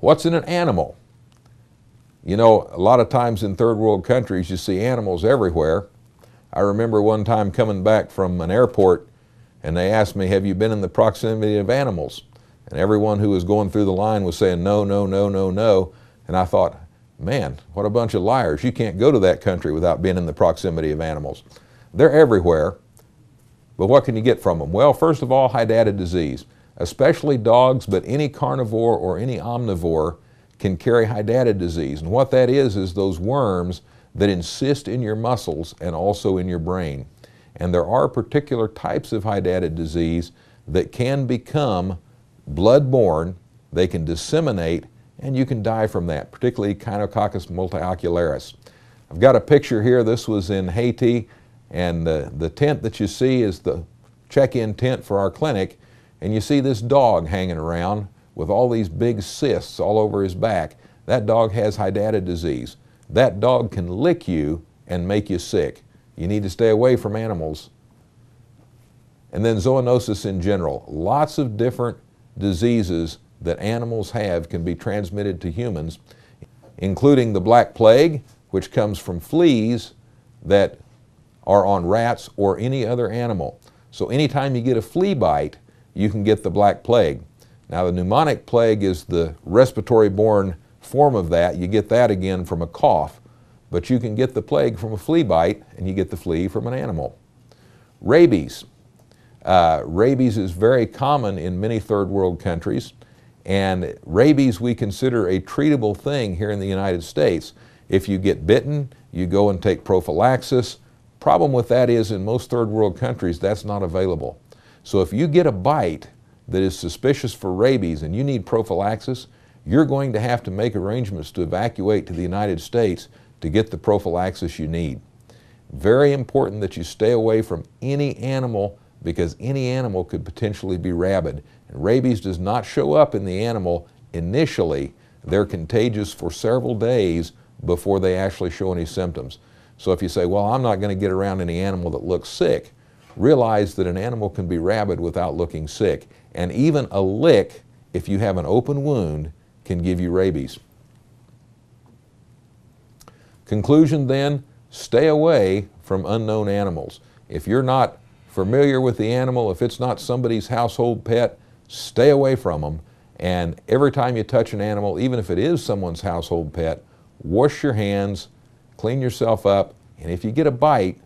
What's in an animal? You know, a lot of times in third world countries, you see animals everywhere. I remember one time coming back from an airport and they asked me, Have you been in the proximity of animals? And everyone who was going through the line was saying, No, no, no, no, no. And I thought, Man, what a bunch of liars. You can't go to that country without being in the proximity of animals. They're everywhere. But what can you get from them? Well, first of all, hydatid disease especially dogs, but any carnivore or any omnivore can carry Hydata disease. And what that is, is those worms that insist in your muscles and also in your brain. And there are particular types of Hydata disease that can become blood-borne, they can disseminate, and you can die from that, particularly Kynococcus multiocularis. I've got a picture here. This was in Haiti, and the, the tent that you see is the check-in tent for our clinic, and you see this dog hanging around with all these big cysts all over his back, that dog has hydatid disease. That dog can lick you and make you sick. You need to stay away from animals. And then zoonosis in general. Lots of different diseases that animals have can be transmitted to humans, including the black plague, which comes from fleas that are on rats or any other animal. So anytime you get a flea bite, you can get the black plague. Now, the pneumonic plague is the respiratory borne form of that. You get that again from a cough, but you can get the plague from a flea bite, and you get the flea from an animal. Rabies. Uh, rabies is very common in many third world countries, and rabies we consider a treatable thing here in the United States. If you get bitten, you go and take prophylaxis. Problem with that is in most third world countries, that's not available. So if you get a bite that is suspicious for rabies and you need prophylaxis, you're going to have to make arrangements to evacuate to the United States to get the prophylaxis you need. Very important that you stay away from any animal because any animal could potentially be rabid. And rabies does not show up in the animal initially. They're contagious for several days before they actually show any symptoms. So if you say, well, I'm not going to get around any animal that looks sick, Realize that an animal can be rabid without looking sick, and even a lick, if you have an open wound, can give you rabies. Conclusion then, stay away from unknown animals. If you're not familiar with the animal, if it's not somebody's household pet, stay away from them. And every time you touch an animal, even if it is someone's household pet, wash your hands, clean yourself up, and if you get a bite,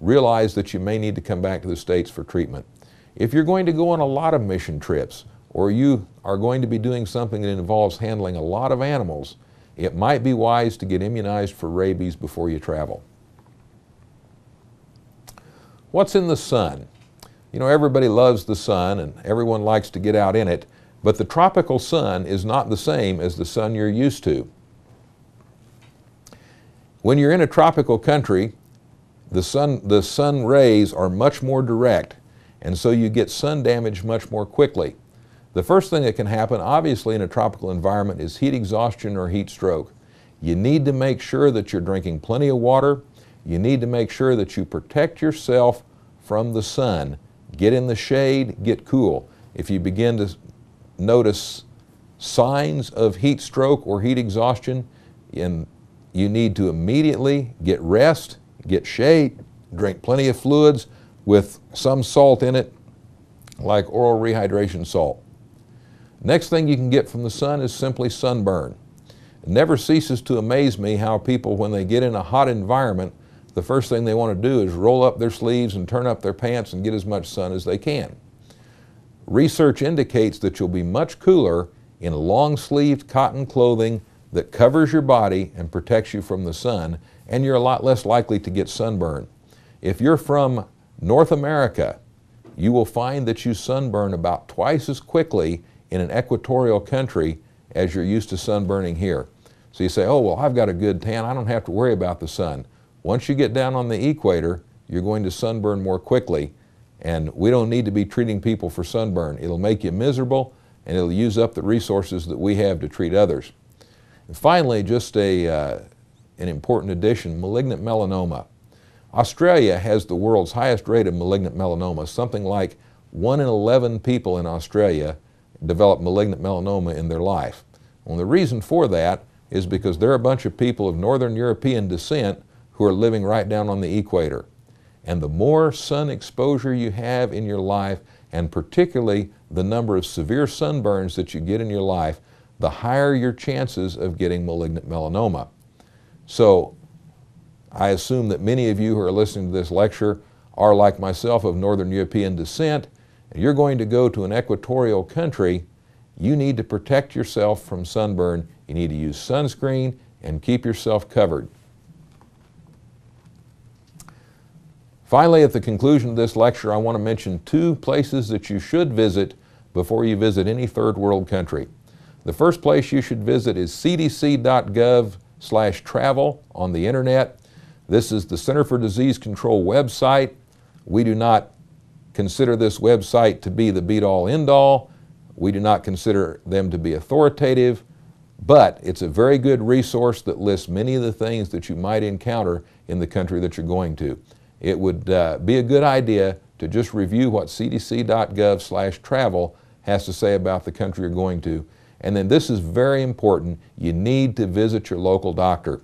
realize that you may need to come back to the States for treatment. If you're going to go on a lot of mission trips, or you are going to be doing something that involves handling a lot of animals, it might be wise to get immunized for rabies before you travel. What's in the sun? You know, everybody loves the sun and everyone likes to get out in it, but the tropical sun is not the same as the sun you're used to. When you're in a tropical country, the sun, the sun rays are much more direct, and so you get sun damage much more quickly. The first thing that can happen, obviously, in a tropical environment is heat exhaustion or heat stroke. You need to make sure that you're drinking plenty of water. You need to make sure that you protect yourself from the sun. Get in the shade, get cool. If you begin to notice signs of heat stroke or heat exhaustion, and you need to immediately get rest, get shade, drink plenty of fluids with some salt in it, like oral rehydration salt. Next thing you can get from the sun is simply sunburn. It never ceases to amaze me how people, when they get in a hot environment, the first thing they want to do is roll up their sleeves and turn up their pants and get as much sun as they can. Research indicates that you'll be much cooler in long sleeved cotton clothing that covers your body and protects you from the sun and you're a lot less likely to get sunburn. If you're from North America, you will find that you sunburn about twice as quickly in an equatorial country as you're used to sunburning here. So you say, oh, well, I've got a good tan. I don't have to worry about the sun. Once you get down on the equator, you're going to sunburn more quickly. And we don't need to be treating people for sunburn. It'll make you miserable and it'll use up the resources that we have to treat others. And finally, just a, uh, an important addition, malignant melanoma. Australia has the world's highest rate of malignant melanoma. Something like 1 in 11 people in Australia develop malignant melanoma in their life. And the reason for that is because there are a bunch of people of Northern European descent who are living right down on the equator. And the more sun exposure you have in your life, and particularly the number of severe sunburns that you get in your life, the higher your chances of getting malignant melanoma. So I assume that many of you who are listening to this lecture are like myself of Northern European descent. and you're going to go to an equatorial country, you need to protect yourself from sunburn. You need to use sunscreen and keep yourself covered. Finally, at the conclusion of this lecture, I want to mention two places that you should visit before you visit any third world country. The first place you should visit is cdc.gov slash travel on the internet. This is the Center for Disease Control website. We do not consider this website to be the beat all end all. We do not consider them to be authoritative, but it's a very good resource that lists many of the things that you might encounter in the country that you're going to. It would uh, be a good idea to just review what cdc.gov slash travel has to say about the country you're going to and then this is very important. You need to visit your local doctor.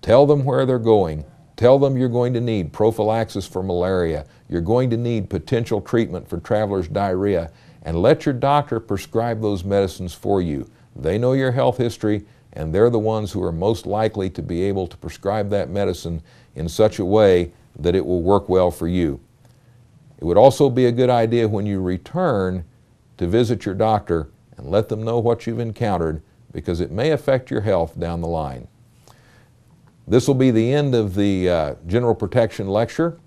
Tell them where they're going. Tell them you're going to need prophylaxis for malaria. You're going to need potential treatment for traveler's diarrhea. And let your doctor prescribe those medicines for you. They know your health history and they're the ones who are most likely to be able to prescribe that medicine in such a way that it will work well for you. It would also be a good idea when you return to visit your doctor and let them know what you've encountered because it may affect your health down the line. This will be the end of the uh, general protection lecture.